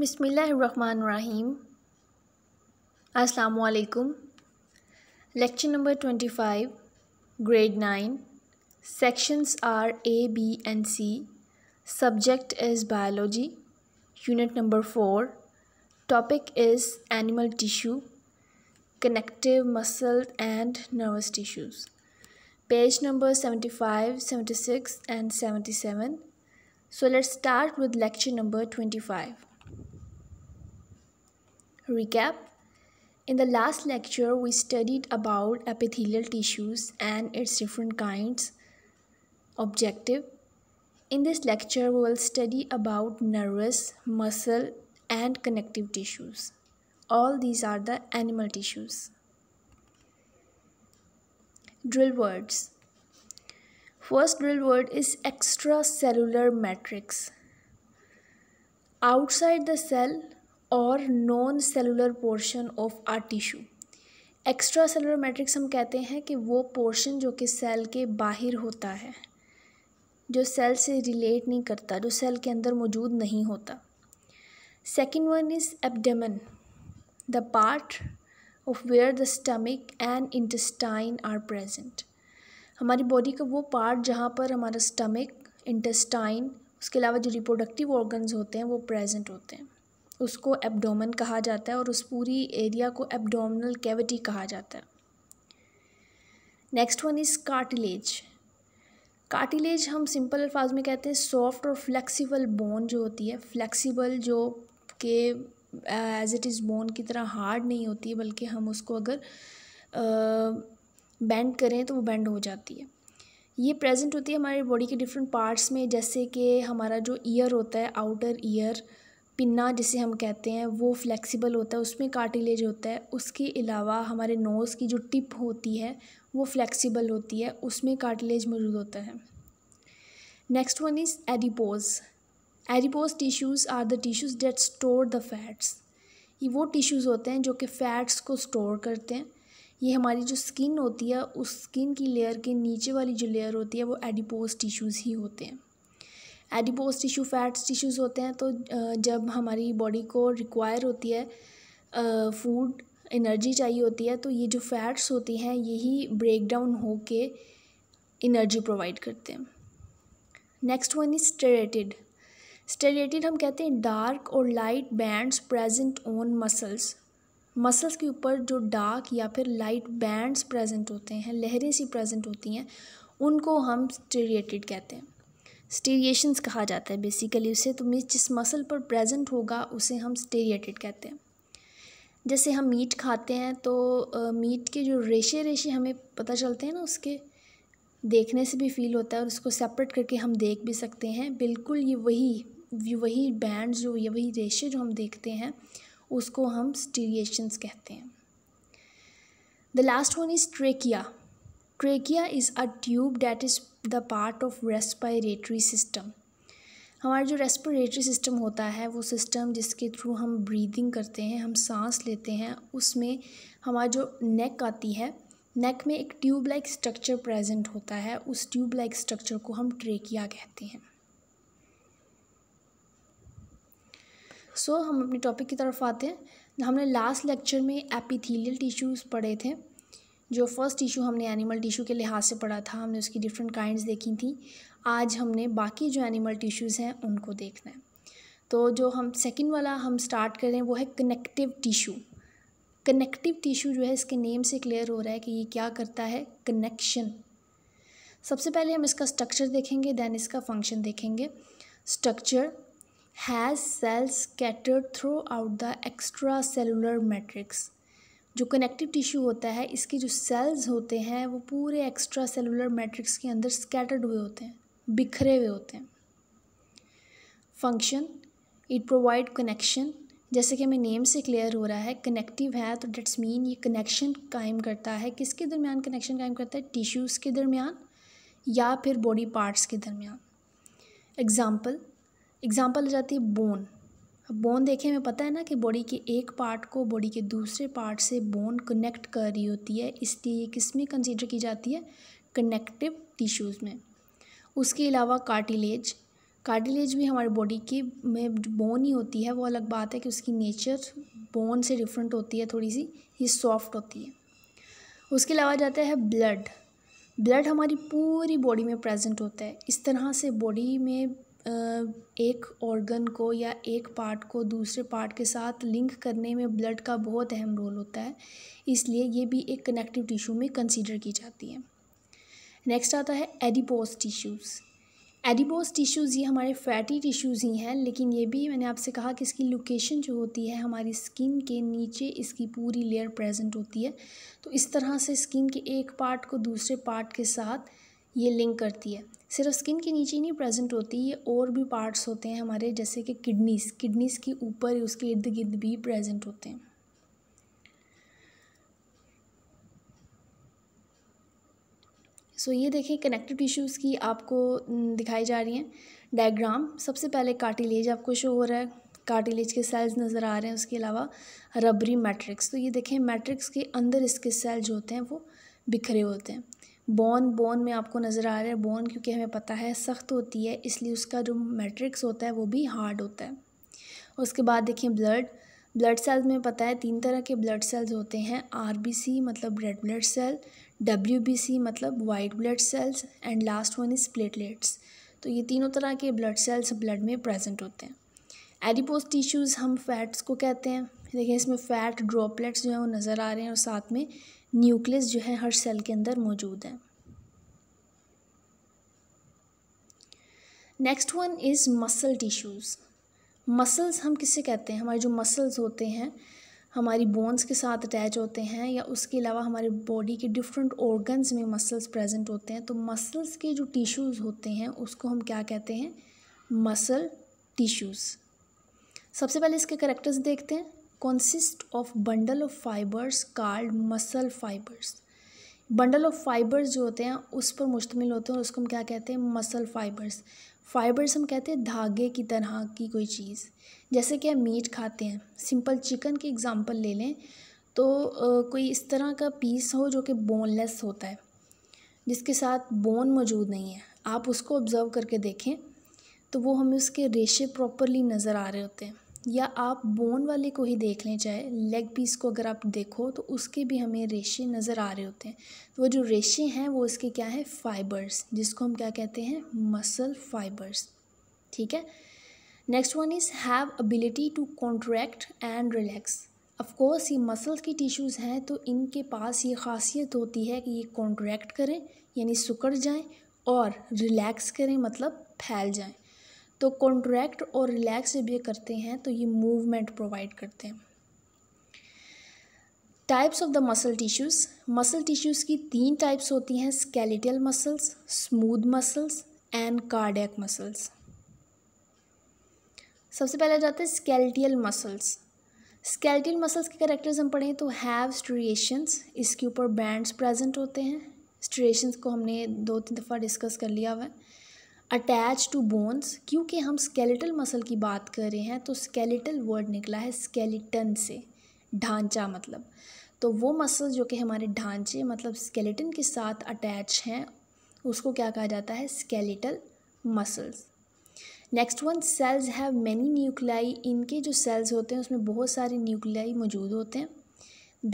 Bismillahirrahmanirrahim. Assalamu alaikum. Lecture number 25, grade 9. Sections are A, B and C. Subject is biology. Unit number 4. Topic is animal tissue, connective muscle and nervous tissues. Page number 75, 76 and 77. So let's start with lecture number 25. Recap In the last lecture, we studied about epithelial tissues and its different kinds. Objective In this lecture, we will study about nervous, muscle, and connective tissues. All these are the animal tissues. Drill words First drill word is extracellular matrix. Outside the cell, और non cellular portion of our tissue extra cellular matrix हम कहते हैं कि वो portion जो कि cell के बाहर होता है जो सेल से रिलेट नहीं करता जो सेल के अंदर मौजूद नहीं होता second one is abdomen the part of where the stomach and intestine are present हमारी बॉडी का वो पार्ट जहाँ पर हमारा स्टमिक इंटेस्टाइन उसके अलावा जो रिप्रोडक्टिव ऑर्गन्स होते हैं वो प्रेजेंट होते हैं उसको एब्डोमेन कहा जाता है और उस पूरी एरिया को एब्डोमिनल कैविटी कहा जाता है next one is cartilage cartilage हम सिंपल अल्फाज में कहते हैं सॉफ्ट और फ्लेक्सिबल बोन जो होती है फ्लेक्सिबल जो के एज इट इज़ बोन की तरह हार्ड नहीं होती बल्कि हम उसको अगर बेंड uh, करें तो वो बेंड हो जाती है ये प्रेजेंट होती है हमारे बॉडी के डिफरेंट पार्ट्स में जैसे कि हमारा जो ईयर होता है आउटर ईयर पिन्ना जिसे हम कहते हैं वो फ्लेक्सिबल होता है उसमें कार्टिलेज होता है उसके अलावा हमारे नोज़ की जो टिप होती है वो फ्लेक्सिबल होती है उसमें कार्टिलेज मौजूद होता है next one is adipose adipose tissues are the tissues that store the fats ये वो टिश्यूज़ होते हैं जो कि फ़ैट्स को स्टोर करते हैं ये हमारी जो स्किन होती है उस स्किन की लेयर के नीचे वाली जो लेयर होती है वो एडिपोज टिश्यूज़ ही होते हैं एडिपोज टिश्यू फैट्स टिश्यूज़ होते हैं तो जब हमारी बॉडी को रिक्वायर होती है फूड एनर्जी चाहिए होती है तो ये जो फैट्स होती हैं यही ब्रेक डाउन हो के एनर्जी प्रोवाइड करते हैं next one is striated striated हम कहते हैं डार्क और light bands present on muscles muscles के ऊपर जो डार्क या फिर लाइट बैंड्स प्रेजेंट होते हैं लहरें सी प्रेजेंट होती हैं उनको हम स्टेरेटेड कहते हैं स्टेरिएशंस कहा जाता है बेसिकली उसे तो मीन्स जिस मसल पर प्रेजेंट होगा उसे हम स्टेरिएटेड कहते हैं जैसे हम मीट खाते हैं तो आ, मीट के जो रेशे रेशे हमें पता चलते हैं ना उसके देखने से भी फील होता है और उसको सेपरेट करके हम देख भी सकते हैं बिल्कुल ये वही ये वही बैंड जो ये वही रेशे जो हम देखते हैं उसको हम स्टीरिएशंस कहते हैं the last one is trachea trachea is a tube that is the part of respiratory system हमारा जो रेस्पिरेटरी सिस्टम होता है वो सिस्टम जिसके थ्रू हम ब्रीदिंग करते हैं हम सांस लेते हैं उसमें हमारा जो नेक आती है नेक में एक ट्यूब लाइक स्ट्रक्चर प्रेजेंट होता है उस ट्यूब लाइक स्ट्रक्चर को हम ट्रेकिया कहते हैं सो so, हम अपने टॉपिक की तरफ आते हैं हमने लास्ट लेक्चर में एपिथीलियल टिश्यूज़ पढ़े थे जो फर्स्ट टिशू हमने एनिमल टिश्यू के लिहाज से पढ़ा था हमने उसकी डिफरेंट काइंड देखी थी आज हमने बाकी जो एनिमल टिश्यूज़ हैं उनको देखना है तो जो हम सेकेंड वाला हम स्टार्ट करें वो है कनेक्टिव टिश्यू कनेक्टिव टिश्यू जो है इसके नेम से क्लियर हो रहा है कि ये क्या करता है कनेक्शन सबसे पहले हम इसका स्ट्रक्चर देखेंगे दैन इसका फंक्शन देखेंगे structure has cells scattered throughout the extra cellular matrix जो कनेक्टिव टिश्यू होता है इसके जो सेल्स होते हैं वो पूरे एक्स्ट्रा सेलुलर मैट्रिक्स के अंदर स्कैटर्ड हुए होते हैं बिखरे हुए होते हैं फंक्शन इट प्रोवाइड कनेक्शन जैसे कि हमें नेम से क्लियर हो रहा है कनेक्टिव है तो डेट्स मीन ये कनेक्शन कायम करता है किसके दरमियान कनेक्शन कायम करता है टिश्यूज़ के दरमियान या फिर बॉडी पार्ट्स के दरमियान एग्ज़ाम्पल एग्ज़ाम्पल आ जाती है बोन अब बोन देखे हमें पता है ना कि बॉडी के एक पार्ट को बॉडी के दूसरे पार्ट से बोन कनेक्ट कर रही होती है इसलिए ये किस में कंसिडर की जाती है कनेक्टिव टिश्यूज़ में उसके अलावा कार्टिलेज कार्टिलेज भी हमारे बॉडी की में बोन ही होती है वो अलग बात है कि उसकी नेचर बोन से डिफरेंट होती है थोड़ी सी ये सॉफ्ट होती है उसके अलावा जाता है ब्लड ब्लड हमारी पूरी बॉडी में प्रेजेंट होता है इस तरह से बॉडी में एक ऑर्गन को या एक पार्ट को दूसरे पार्ट के साथ लिंक करने में ब्लड का बहुत अहम रोल होता है इसलिए ये भी एक कनेक्टिव टिश्यू में कंसीडर की जाती है नेक्स्ट आता है एडिपोस टिश्यूज़ एडिपोस टिश्यूज़ ये हमारे फैटी टिश्यूज़ ही हैं लेकिन ये भी मैंने आपसे कहा कि इसकी लोकेशन जो होती है हमारी स्किन के नीचे इसकी पूरी लेयर प्रेजेंट होती है तो इस तरह से स्किन के एक पार्ट को दूसरे पार्ट के साथ ये लिंक करती है सिर्फ स्किन के नीचे ही नहीं प्रेजेंट होती ये और भी पार्ट्स होते हैं हमारे जैसे कि किडनीस किडनीस के ऊपर उसके इर्द गिर्द भी प्रेजेंट होते हैं सो so, ये देखें कनेक्टिव टिश्यूज़ की आपको दिखाई जा रही हैं डायग्राम सबसे पहले कार्टिलेज आपको शो हो रहा है कार्टिलेज के सेल्स नज़र आ रहे हैं उसके अलावा रबरी मैट्रिक्स तो ये देखें मैट्रिक्स के अंदर इसके सेल्स जो होते हैं वो बिखरे होते हैं बोन बोन में आपको नज़र आ रहा है बोन क्योंकि हमें पता है सख्त होती है इसलिए उसका जो मैट्रिक्स होता है वो भी हार्ड होता है उसके बाद देखिए ब्लड ब्लड सेल्स में पता है तीन तरह के ब्लड सेल्स होते हैं आरबीसी मतलब रेड ब्लड सेल डब्ल्यूबीसी मतलब white blood cells and last one is platelets तो ये तीनों तरह के ब्लड सेल्स ब्लड में प्रेजेंट होते हैं एडिपोज टिश्यूज़ हम फैट्स को कहते हैं देखिए इसमें फ़ैट ड्रॉपलेट्स जो हैं वो नज़र आ रहे हैं और साथ में न्यूक्लियस जो है हर सेल के अंदर मौजूद है next one is muscle tissues muscles हम किससे कहते हैं हमारे जो मसल्स होते हैं हमारी बोन्स के साथ अटैच होते हैं या उसके अलावा हमारे बॉडी के डिफरेंट ऑर्गन्स में मसल्स प्रेजेंट होते हैं तो मसल्स के जो टिश्यूज़ होते हैं उसको हम क्या कहते हैं मसल टिश्यूज़ सबसे पहले इसके करेक्टर्स देखते हैं consists of bundle of fibers called muscle fibers bundle of fibers जो होते हैं उस पर मुश्तमिल होते हैं और उसको हम क्या कहते हैं मसल फाइबर्स फाइबर्स हम कहते हैं धागे की तरह की कोई चीज़ जैसे कि हम मीट खाते हैं सिंपल चिकन की एग्ज़ाम्पल ले लें तो आ, कोई इस तरह का पीस हो जो कि बोनलेस होता है जिसके साथ बोन मौजूद नहीं है आप उसको ऑब्ज़र्व करके देखें तो वो हमें उसके रेशे प्रॉपरली नज़र आ रहे होते हैं या आप बोन वाले को ही देख लें चाहे लेग पीस को अगर आप देखो तो उसके भी हमें रेशे नज़र आ रहे होते हैं तो वो जो रेशे हैं वो इसके क्या है फाइबर्स जिसको हम क्या कहते हैं मसल फाइबर्स ठीक है next one is have ability to contract and relax of course ये मसल्स की टिश्यूज़ हैं तो इनके पास ये खासियत होती है कि ये कॉन्ट्रैक्ट करें यानी सुकड़ जाएँ और रिलैक्स करें मतलब फैल जाएँ तो कॉन्ट्रैक्ट और रिलैक्स जब ये करते हैं तो ये मूवमेंट प्रोवाइड करते हैं types of the muscle tissues muscle tissues की तीन टाइप्स होती हैं skeletal muscles smooth muscles and cardiac muscles सबसे पहले जाते हैं स्केलेटल मसल्स स्केलेटल मसल्स के करेक्टर्स हम पढ़ें तो हैव स्ट्रिएशंस इसके ऊपर बैंड्स प्रेजेंट होते हैं स्ट्रिएशंस को हमने दो तीन दफ़ा डिस्कस कर लिया हुआ है अटैच टू बोन्स क्योंकि हम स्केलेटल मसल की बात कर रहे हैं तो स्केलेटल वर्ड निकला है स्केलेटन से ढांचा मतलब तो वो मसल जो कि हमारे ढांचे मतलब स्केलेटन के साथ अटैच हैं उसको क्या कहा जाता है skeletal muscles next one cells have many nuclei इनके जो सेल्स होते हैं उसमें बहुत सारे न्यूक्लियाई मौजूद होते हैं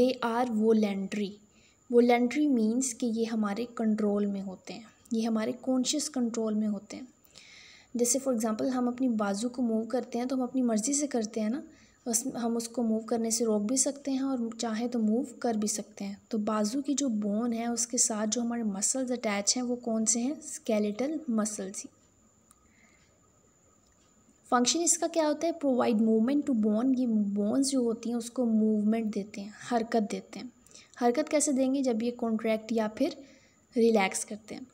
they are voluntary voluntary means कि ये हमारे कंट्रोल में होते हैं ये हमारे कॉन्शियस कंट्रोल में होते हैं जैसे फॉर एग्ज़ाम्पल हम अपनी बाजू को मूव करते हैं तो हम अपनी मर्ज़ी से करते हैं ना उस हम उसको मूव करने से रोक भी सकते हैं और चाहे तो मूव कर भी सकते हैं तो बाजू की जो बोन है उसके साथ जो हमारे मसल्स अटैच हैं वो कौन से हैं स्केलेटल मसल्स ही फंक्शन इसका क्या होता है प्रोवाइड मूवमेंट टू बोन ये बोन्स जो होती हैं उसको मूवमेंट देते हैं हरकत देते हैं हरकत कैसे देंगे जब ये कॉन्ट्रैक्ट या फिर रिलैक्स करते हैं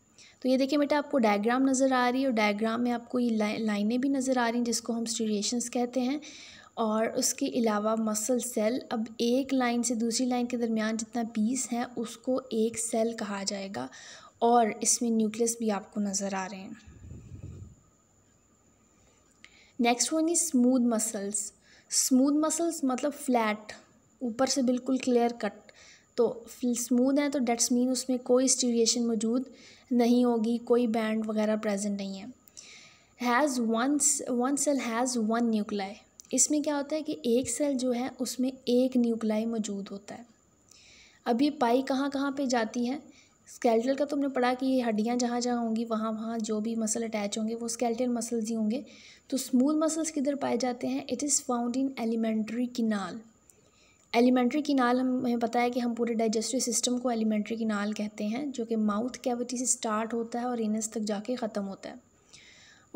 तो ये देखिए बेटा आपको डायग्राम नज़र आ रही है और डायग्राम में आपको ये लाइनें भी नज़र आ रही हैं जिसको हम स्ट्रिएशंस कहते हैं और उसके अलावा मसल सेल अब एक लाइन से दूसरी लाइन के दरमियान जितना पीस है उसको एक सेल कहा जाएगा और इसमें न्यूक्लियस भी आपको नज़र आ रहे हैं next one is smooth muscles smooth muscles मतलब फ्लैट ऊपर से बिल्कुल क्लियर कट तो स्मूद है तो डेट्स मीन उसमें कोई स्टीरिएशन मौजूद नहीं होगी कोई बैंड वगैरह प्रेजेंट नहीं है has one one cell has one nuclei इसमें क्या होता है कि एक सेल जो है उसमें एक न्यूक्लाई मौजूद होता है अब ये पाई कहाँ कहाँ पे जाती है स्केल्टल का तुमने पढ़ा कि ये हड्डियाँ जहाँ जहाँ होंगी वहाँ वहाँ जो भी मसल अटैच होंगे वो स्केल्टल मसल्स ही होंगे तो स्मूथ मसल्स किधर पाए जाते हैं it is found in alimentary canal alimentary canal हम हमें पता है कि हम पूरे डाइजेस्टिव सिस्टम को एलिमेंट्री किनाल कहते हैं जो कि माउथ कैविटी से स्टार्ट होता है और इनस तक जाके ख़त्म होता है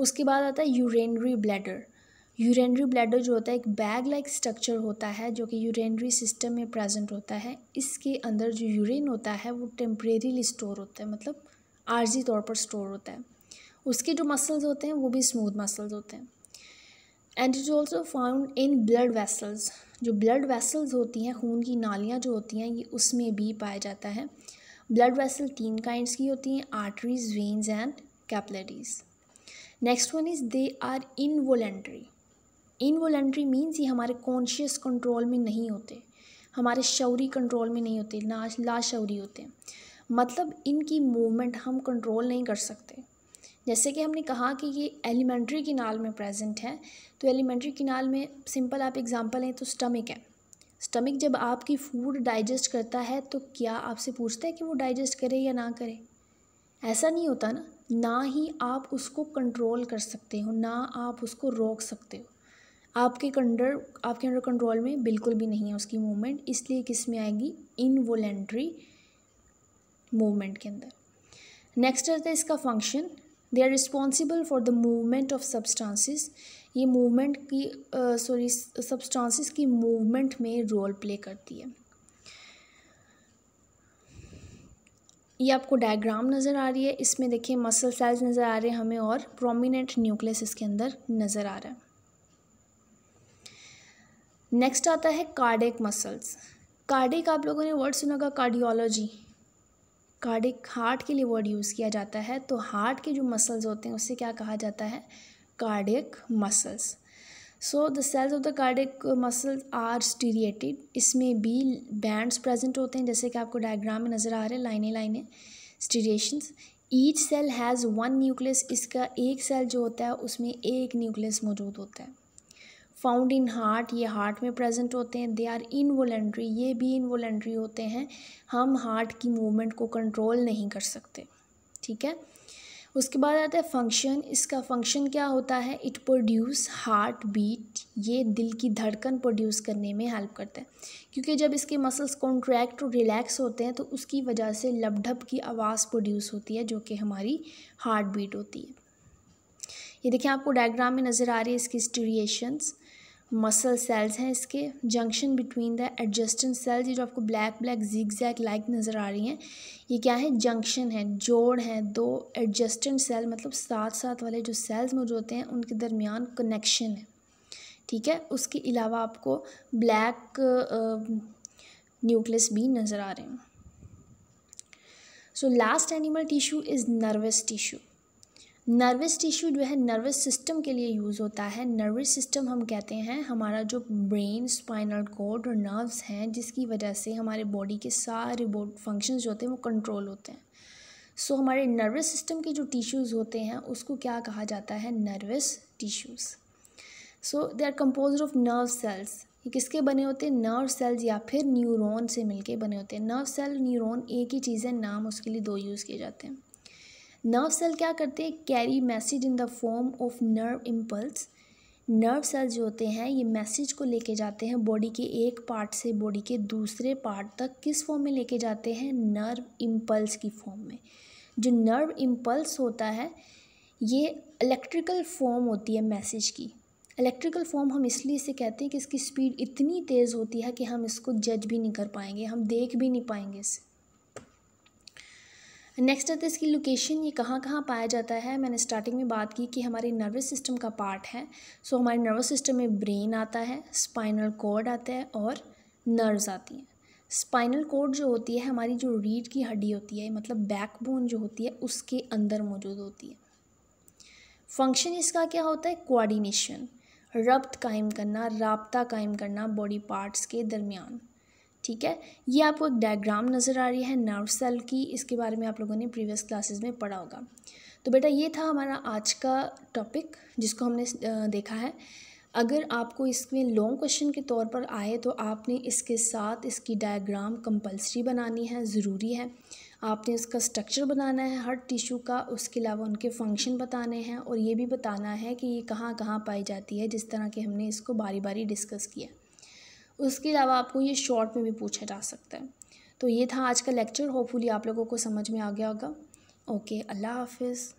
उसके बाद आता है यूरेनरी ब्लैडर यूरेनरी ब्लैडर जो होता है एक बैग लाइक स्ट्रक्चर होता है जो कि यूरेनरी सिस्टम में प्रेजेंट होता है इसके अंदर जो यूरिन होता है वो टेम्परेरीली स्टोर होता है मतलब आर्जी तौर पर स्टोर होता है उसके जो मसल्स होते हैं वो भी स्मूथ मसल्स होते हैं and it also found in blood vessels जो ब्लड वेसल्स होती हैं खून की नालियाँ जो होती हैं ये उसमें भी पाया जाता है ब्लड वेसल तीन काइंड्स की होती हैं arteries veins and capillaries next one is they are involuntary involuntary means ये हमारे कॉन्शियस कंट्रोल में नहीं होते हमारे शौरी कंट्रोल में नहीं होते ना लाशौरी होते मतलब इनकी मूवमेंट हम कंट्रोल नहीं कर सकते जैसे कि हमने कहा कि ये एलिमेंट्री किनाल में प्रेजेंट है तो एलिमेंट्री किनाल में सिंपल आप एग्ज़ाम्पल हैं तो स्टमिक है स्टमिक जब आपकी फूड डाइजेस्ट करता है तो क्या आपसे पूछता है कि वो डाइजेस्ट करे या ना करे ऐसा नहीं होता ना ना ही आप उसको कंट्रोल कर सकते हो ना आप उसको रोक सकते हो आपके अंडर आपके अंडर कंट्रोल में बिल्कुल भी नहीं है उसकी मूवमेंट इसलिए किस में आएगी इनवोलेंट्री मूवमेंट के अंदर नेक्स्ट रहता है इसका function they are responsible for the movement of substances ये मूवमेंट की सॉरी uh, सब्सटांसिस की मूवमेंट में रोल प्ले करती है ये आपको डायग्राम नज़र आ रही है इसमें देखिए मसल सेल्स नज़र आ रहे हैं हमें और प्रोमिनेंट न्यूक्लियस इसके अंदर नज़र आ रहा है नेक्स्ट आता है कार्डिक मसल्स कार्डिक आप लोगों ने वर्ड सुना होगा कार्डियोलॉजी कार्डिक हार्ट के लिए वर्ड यूज़ किया जाता है तो हार्ट के जो मसल्स होते हैं उससे क्या कहा जाता है cardiac muscles so the cells of the cardiac muscles are striated इसमें भी बैंड्स प्रेजेंट होते हैं जैसे कि आपको डायग्राम में नज़र आ रहे हैं लाइने लाइनें striation each cell has one nucleus इसका एक सेल जो होता है उसमें एक न्यूक्लियस मौजूद होता है फाउंड इन हार्ट ये हार्ट में प्रेजेंट होते हैं दे आर इनवोलेंट्री ये भी इनवोलेंट्री होते हैं हम हार्ट की मूवमेंट को कंट्रोल नहीं कर सकते ठीक है उसके बाद आता है फंक्शन इसका फंक्शन क्या होता है इट प्रोड्यूस हार्ट बीट ये दिल की धड़कन प्रोड्यूस करने में हेल्प करता है क्योंकि जब इसके मसल्स कॉन्ट्रैक्ट और रिलैक्स होते हैं तो उसकी वजह से लपढप की आवाज़ प्रोड्यूस होती है जो कि हमारी हार्ट बीट होती है ये देखिए आपको डायग्राम में नज़र आ रही है इसकी स्टीरिएशंस मसल सेल्स हैं इसके junction between the adjacent cells ये जो आपको black black zig zag like नज़र आ रही हैं ये क्या है जंक्शन है जोड़ हैं दो एडजस्टन सेल मतलब साथ साथ वाले जो सेल्स मौजूद होते हैं उनके दरमियान कनेक्शन है ठीक है उसके अलावा आपको ब्लैक न्यूक्लियस भी नज़र आ रहे हैं so last animal tissue is nervous tissue nervous tissue जो है नर्वस सिस्टम के लिए यूज़ होता है नर्वस सिस्टम हम कहते हैं हमारा जो ब्रेन स्पाइनल कोड और नर्व्स हैं जिसकी वजह से हमारे बॉडी के सारे फंक्शंस जो होते हैं वो कंट्रोल होते हैं सो so, हमारे नर्वस सिस्टम के जो टिश्यूज़ होते हैं उसको क्या कहा जाता है nervous tissues so they are compose of nerve cells ये किसके बने होते हैं नर्व सेल्स या फिर न्यूरोन से मिलके बने होते हैं नर्व सेल न्यूरोन एक ही चीज़ है नाम उसके लिए दो यूज़ किए जाते हैं नर्व सेल क्या करते हैं carry message in the form of nerve impulse nerve cell जो होते हैं ये मैसेज को लेके जाते हैं बॉडी के एक पार्ट से बॉडी के दूसरे पार्ट तक किस फॉर्म में लेके जाते हैं नर्व इम्पल्स की फॉर्म में जो नर्व इम्पल्स होता है ये इलेक्ट्रिकल फॉर्म होती है मैसेज की इलेक्ट्रिकल फॉर्म हम इसलिए इसे कहते हैं कि इसकी स्पीड इतनी तेज़ होती है कि हम इसको जज भी नहीं कर पाएंगे हम देख भी नहीं पाएंगे इसे नेक्स्ट आता है इसकी लोकेशन ये कहाँ कहाँ पाया जाता है मैंने स्टार्टिंग में बात की कि हमारे नर्वस सिस्टम का पार्ट है सो हमारे नर्वस सिस्टम में ब्रेन आता है स्पाइनल कॉर्ड आता है और नर्व्स आती हैं स्पाइनल कोड जो होती है हमारी जो रीढ़ की हड्डी होती है मतलब बैकबोन जो होती है उसके अंदर मौजूद होती है फंक्शन इसका क्या होता है कोऑर्डिनेशन रब्त कायम करना रबता कायम करना बॉडी पार्ट्स के दरमियान ठीक है ये आपको एक डायग्राम नज़र आ रही है नर्व सेल की इसके बारे में आप लोगों ने प्रीवियस क्लासेस में पढ़ा होगा तो बेटा ये था हमारा आज का टॉपिक जिसको हमने देखा है अगर आपको इसमें लॉन्ग क्वेश्चन के तौर पर आए तो आपने इसके साथ इसकी डायग्राम कंपलसरी बनानी है ज़रूरी है आपने इसका स्ट्रक्चर बनाना है हर टिश्यू का उसके अलावा उनके फंक्शन बताने हैं और ये भी बताना है कि ये कहाँ कहाँ पाई जाती है जिस तरह के हमने इसको बारी बारी डिस्कस किया उसके अलावा आपको ये शॉर्ट में भी पूछा जा सकता है तो ये था आज का लेक्चर होपफुली आप लोगों को समझ में आ गया होगा ओके अल्लाह हाफिज़